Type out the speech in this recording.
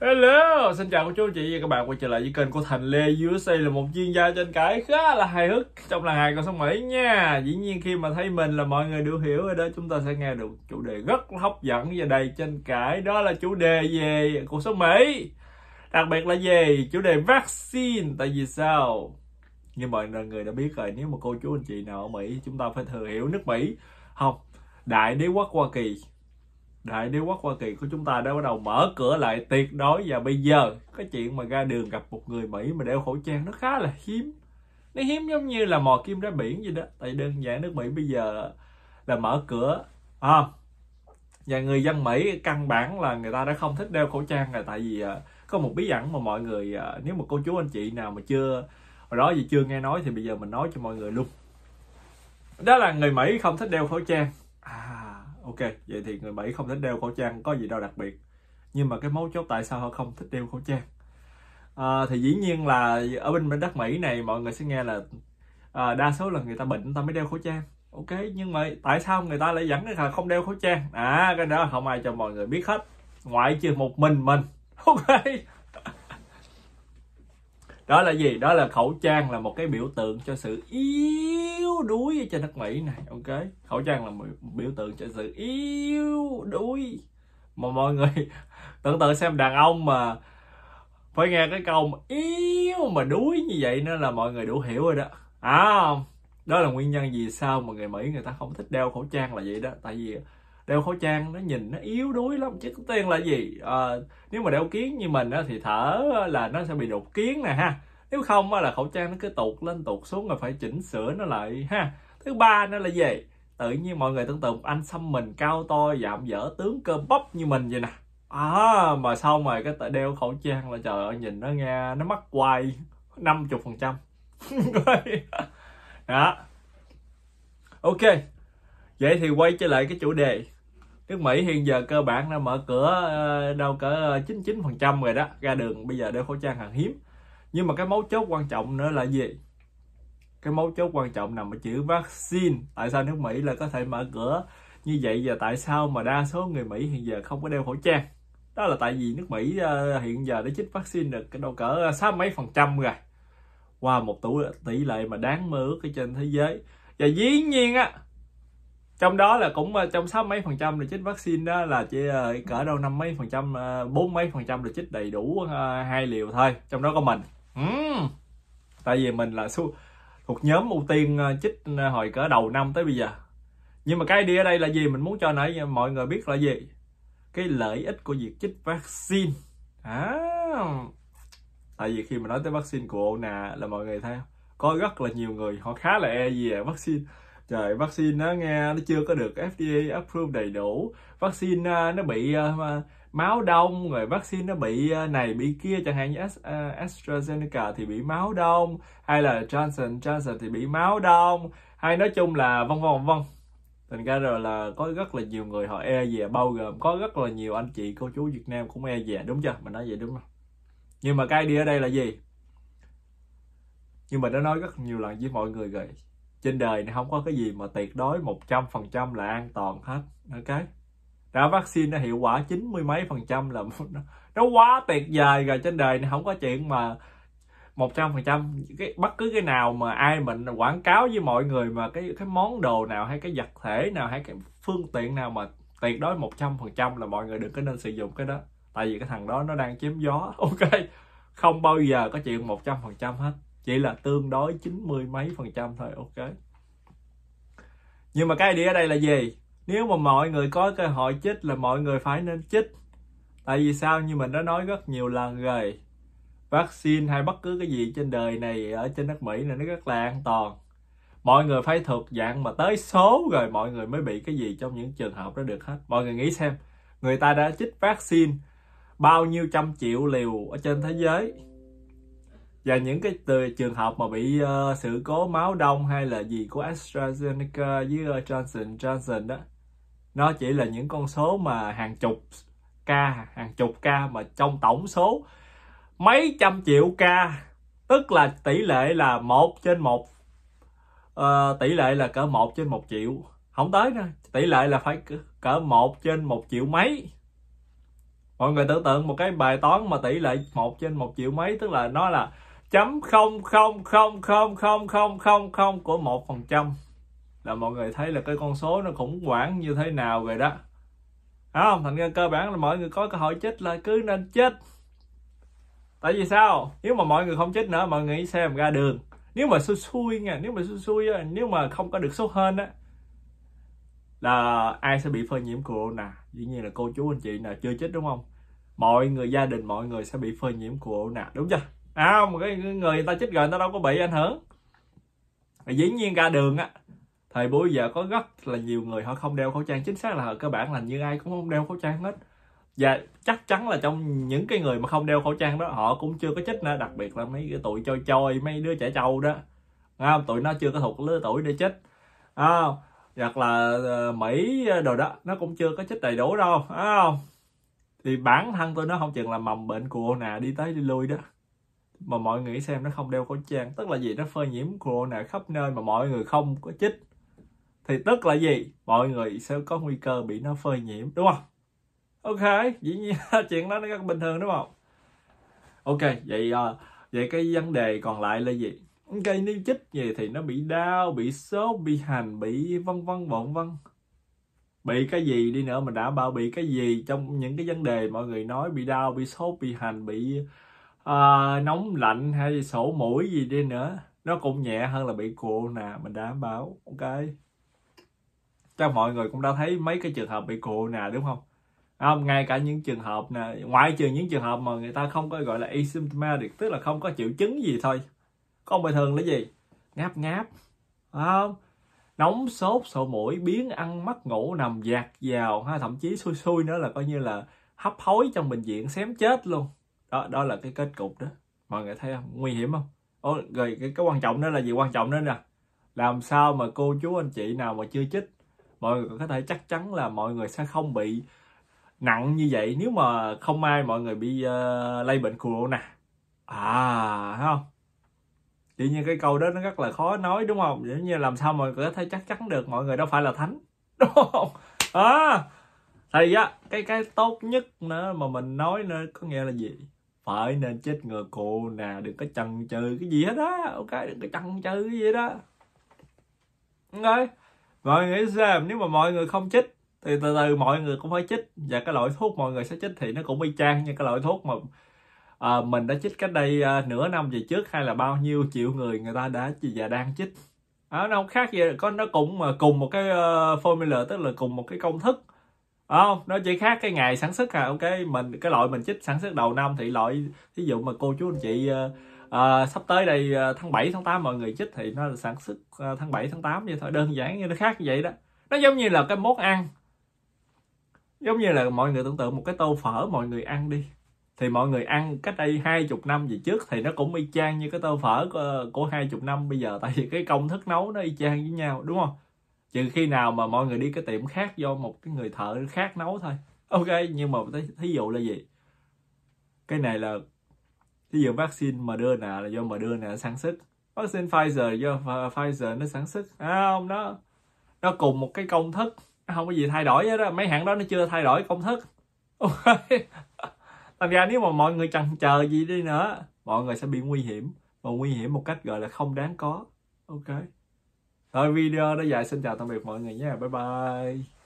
Hello, xin chào cô chú anh chị và các bạn quay trở lại với kênh của Thành Lê USA là một chuyên gia trên cái khá là hài hước trong làng hài của sông Mỹ nha. Dĩ nhiên khi mà thấy mình là mọi người đều hiểu rồi đó, chúng ta sẽ nghe được chủ đề rất hấp dẫn và đầy tranh cãi. Đó là chủ đề về cuộc sống Mỹ. Đặc biệt là về chủ đề vaccine. Tại vì sao? Như mọi người đã biết rồi, nếu mà cô chú anh chị nào ở Mỹ, chúng ta phải thừa hiểu nước Mỹ. Không, đại đế quốc Hoa Kỳ Đại đế quốc Hoa Kỳ của chúng ta đã bắt đầu mở cửa lại tuyệt đối và bây giờ cái chuyện mà ra đường gặp một người Mỹ mà đeo khẩu trang nó khá là hiếm. Nó hiếm giống như là mò kim ra biển vậy đó. Tại đơn giản nước Mỹ bây giờ là, mở cửa. À, và người dân Mỹ căn bản là người ta đã không thích đeo khẩu trang rồi tại vì à, có một bí ẩn mà mọi người à, nếu mà cô chú anh chị nào mà chưa hồi đó gì chưa nghe nói thì bây giờ mình nói cho mọi người luôn đó là người Mỹ không thích đeo khẩu trang ok vậy thì người Mỹ không thích đeo khẩu trang có gì đâu đặc biệt nhưng mà cái mấu chốt tại sao họ không thích đeo khẩu trang à, thì dĩ nhiên là ở bên đất Mỹ này mọi người sẽ nghe là à, đa số là người ta bệnh người ta mới đeo khẩu trang ok nhưng mà tại sao người ta lại dẫn là không đeo khẩu trang à cái đó không ai cho mọi người biết hết ngoại trừ một mình mình ok đó là gì đó là khẩu trang là một cái biểu tượng cho sự yếu đuối ở trên nước mỹ này ok khẩu trang là một biểu tượng cho sự yếu đuối mà mọi người tưởng tượng xem đàn ông mà phải nghe cái câu mà yếu mà đuối như vậy nó là mọi người đủ hiểu rồi đó à đó là nguyên nhân vì sao mà người mỹ người ta không thích đeo khẩu trang là vậy đó tại vì đeo khẩu trang nó nhìn nó yếu đuối lắm chứ tiên là gì à, nếu mà đeo kiến như mình á, thì thở là nó sẽ bị đột kiến nè ha nếu không á, là khẩu trang nó cứ tụt lên tụt xuống rồi phải chỉnh sửa nó lại ha thứ ba nó là gì tự nhiên mọi người tưởng tượng anh xăm mình cao to dạm dở tướng cơ bắp như mình vậy nè à, mà xong rồi cái tại đeo khẩu trang là trời ơi nhìn nó nghe nó mắc hoài 50% phần trăm đó ok vậy thì quay trở lại cái chủ đề nước Mỹ hiện giờ cơ bản đã mở cửa ờ, đâu cỡ 99% ờ, rồi đó ra đường bây giờ đeo khẩu trang hàng hiếm nhưng mà cái mấu chốt quan trọng nữa là gì cái mấu chốt quan trọng nằm ở chữ vaccine tại sao nước Mỹ là có thể mở cửa như vậy và tại sao mà đa số người Mỹ hiện giờ không có đeo khẩu trang đó là tại vì nước Mỹ ờ, hiện giờ đã chích vaccine được cái đâu cỡ sáu mấy phần trăm rồi qua wow, một tỷ lệ mà đáng mơ ước ở trên thế giới và dĩ nhiên á trong đó là cũng ờ, trong sáu mấy phần trăm được chích vaccine đó là chỉ ờ, cỡ đâu năm mấy phần trăm ờ, bốn mấy phần trăm được chích đầy đủ hai liều thôi trong đó có mình uhm. tại vì mình là su thuộc nhóm ưu tiên chích hồi cỡ đầu năm tới bây giờ nhưng mà cái đi ở đây là gì mình muốn cho nãy mọi người biết là gì cái lợi ích của việc chích vaccine à. tại vì khi mà nói tới vaccine của nà là mọi người thấy không? có rất là nhiều người họ khá là e gì vaccine trời vaccine nó nghe nó chưa có được FDA approve đầy đủ vaccine à, nó bị à, máu đông rồi vaccine nó bị à, này bị kia chẳng hạn như AstraZeneca thì bị máu đông hay là Johnson Johnson thì bị máu đông hay nói chung là vân vân vân thành ra rồi là có rất là nhiều người họ e dè bao gồm có rất là nhiều anh chị cô chú Việt Nam cũng e dè đúng chưa mình nói vậy đúng không nhưng mà cái đi ở đây là gì nhưng mà đã nói rất nhiều lần với mọi người rồi trên đời này không có cái gì mà tuyệt đối 100% là an toàn hết ok đã vaccine nó hiệu quả chín mươi mấy phần trăm là nó, nó quá tuyệt vời rồi trên đời này không có chuyện mà một trăm phần trăm cái bất cứ cái nào mà ai mình quảng cáo với mọi người mà cái cái món đồ nào hay cái vật thể nào hay cái phương tiện nào mà tuyệt đối một trăm phần trăm là mọi người đừng có nên sử dụng cái đó tại vì cái thằng đó nó đang chiếm gió ok không bao giờ có chuyện một trăm phần trăm hết chỉ là tương đối 90 mấy phần trăm thôi ok nhưng mà cái idea ở đây là gì nếu mà mọi người có cơ hội chích là mọi người phải nên chích tại vì sao như mình đã nói rất nhiều lần rồi vaccine hay bất cứ cái gì trên đời này ở trên đất mỹ này nó rất là an toàn mọi người phải thuộc dạng mà tới số rồi mọi người mới bị cái gì trong những trường hợp đó được hết mọi người nghĩ xem người ta đã chích vaccine bao nhiêu trăm triệu liều ở trên thế giới và những cái từ trường hợp mà bị uh, sự cố máu đông hay là gì của AstraZeneca với ờ, Johnson Johnson đó nó chỉ là những con số mà hàng chục ca hàng chục ca mà trong tổng số mấy trăm triệu ca tức là tỷ lệ là một trên một uh, tỷ lệ là cỡ một trên một triệu không tới nữa tỷ lệ là phải cỡ một trên một triệu mấy mọi người tưởng tượng một cái bài toán mà tỷ lệ một trên một triệu mấy tức là nó là chấm không không không không không không không không của một phần trăm là mọi người thấy là cái con số nó khủng hoảng như thế nào rồi đó Đúng thành ra cơ bản là mọi người có cơ hội chết là cứ nên chết tại vì sao nếu mà mọi người không chết nữa mọi người xem ra đường nếu mà xui xui nha nếu mà xui xui nếu mà không có được số hơn á là ai sẽ bị phơi nhiễm corona dĩ nhiên là cô chú anh chị nào chưa chết đúng không mọi người gia đình mọi người sẽ bị phơi nhiễm corona đúng chưa à, không cái người người ta chích rồi người ta đâu có bị ảnh hưởng và dĩ nhiên ra đường á thời buổi giờ có rất là nhiều người họ không đeo khẩu trang chính xác là cơ bản là như ai cũng không đeo khẩu trang hết và chắc chắn là trong những cái người mà không đeo khẩu trang đó họ cũng chưa có chích nữa đặc biệt là mấy cái tụi chơi chơi mấy đứa trẻ trâu đó à, tụi nó chưa có thuộc lứa tuổi để chích à, hoặc là ờ, mỹ đồ đó nó cũng chưa có chích đầy đủ đâu à, thì bản thân tôi nó không chừng là mầm bệnh nè đi tới đi lui đó mà mọi người xem nó không đeo khẩu trang tức là gì nó phơi nhiễm corona khắp nơi mà mọi người không có chích thì tức là gì mọi người sẽ có nguy cơ bị nó phơi nhiễm đúng không ok dĩ nhiên chuyện đó nó rất bình thường đúng không ok vậy uh, vậy cái vấn đề còn lại là gì ok nếu chích gì thì nó bị đau bị sốt bị hành bị vân vân vân vân bị cái gì đi nữa mình đã bảo bị cái gì trong những cái vấn đề mọi người nói bị đau bị sốt bị hành bị à, nóng lạnh hay gì, sổ mũi gì đi nữa nó cũng nhẹ hơn là bị cuộn nè mình đảm bảo ok chắc mọi người cũng đã thấy mấy cái trường hợp bị cuộn nè đúng không không ngay cả những trường hợp nè ngoại trừ những trường hợp mà người ta không có gọi là asymptomatic tức là không có triệu chứng gì thôi con bình thường là gì ngáp ngáp không nóng sốt sổ mũi biến ăn mất ngủ nằm dạt vào ha thậm chí xui xui nữa là coi như là hấp hối trong bệnh viện xém chết luôn đó đó là cái kết cục đó mọi người thấy không nguy hiểm không Ô, rồi cái, cái quan trọng đó là gì quan trọng đó nè làm sao mà cô chú anh chị nào mà chưa chích mọi người có thể chắc chắn là mọi người sẽ không bị nặng như vậy nếu mà không ai mọi người bị uh, lây bệnh corona à thấy không tự nhiên cái câu đó nó rất là khó nói đúng không giống như làm sao mọi người có thể chắc chắn được mọi người đâu phải là thánh đúng không à thì á cái cái tốt nhất nữa mà mình nói nữa có nghĩa là gì phải nên chết ngừa cô nè đừng có chần chừ cái gì hết á ok đừng có chần chừ cái gì đó rồi mọi người xem nếu mà mọi người không chích thì từ từ mọi người cũng phải chích và cái loại thuốc mọi người sẽ chích thì nó cũng y chang như cái loại thuốc mà à, mình đã chích cách đây à, nửa năm về trước hay là bao nhiêu triệu người người ta đã và đang chích à, nó không khác gì có nó cũng mà cùng một cái uh, formula tức là cùng một cái công thức không nó chỉ khác cái ngày sản xuất à ok mình cái loại mình chích sản xuất đầu năm thì loại ví dụ mà cô chú anh chị à, sắp tới đây ờ, tháng 7 tháng 8 mọi người chích thì nó là sản xuất tháng 7 tháng 8 vậy thôi đơn giản như nó khác như vậy đó nó giống như là cái món ăn giống như là mọi người tưởng tượng một cái tô phở mọi người ăn đi thì mọi người ăn cách đây hai chục năm về trước thì nó cũng y chang như cái tô phở của hai chục năm bây giờ tại vì cái công thức nấu nó y chang với nhau đúng không trừ khi nào mà mọi người đi cái tiệm khác do một cái người thợ khác nấu thôi ok nhưng mà th- thí dụ là gì cái này là thí dụ vaccine mà đưa nè là do mà đưa nè sản xuất vaccine Pfizer do Pfizer nó sản xuất à, không đó nó cùng một cái công thức không có gì thay đổi hết đó mấy hãng đó nó chưa thay đổi công thức ok thành ra nếu mà mọi người chần chờ gì đi nữa mọi người sẽ bị nguy hiểm và nguy hiểm một cách gọi là không đáng có ok Thôi video đã dài xin chào tạm biệt mọi người nha. Bye bye.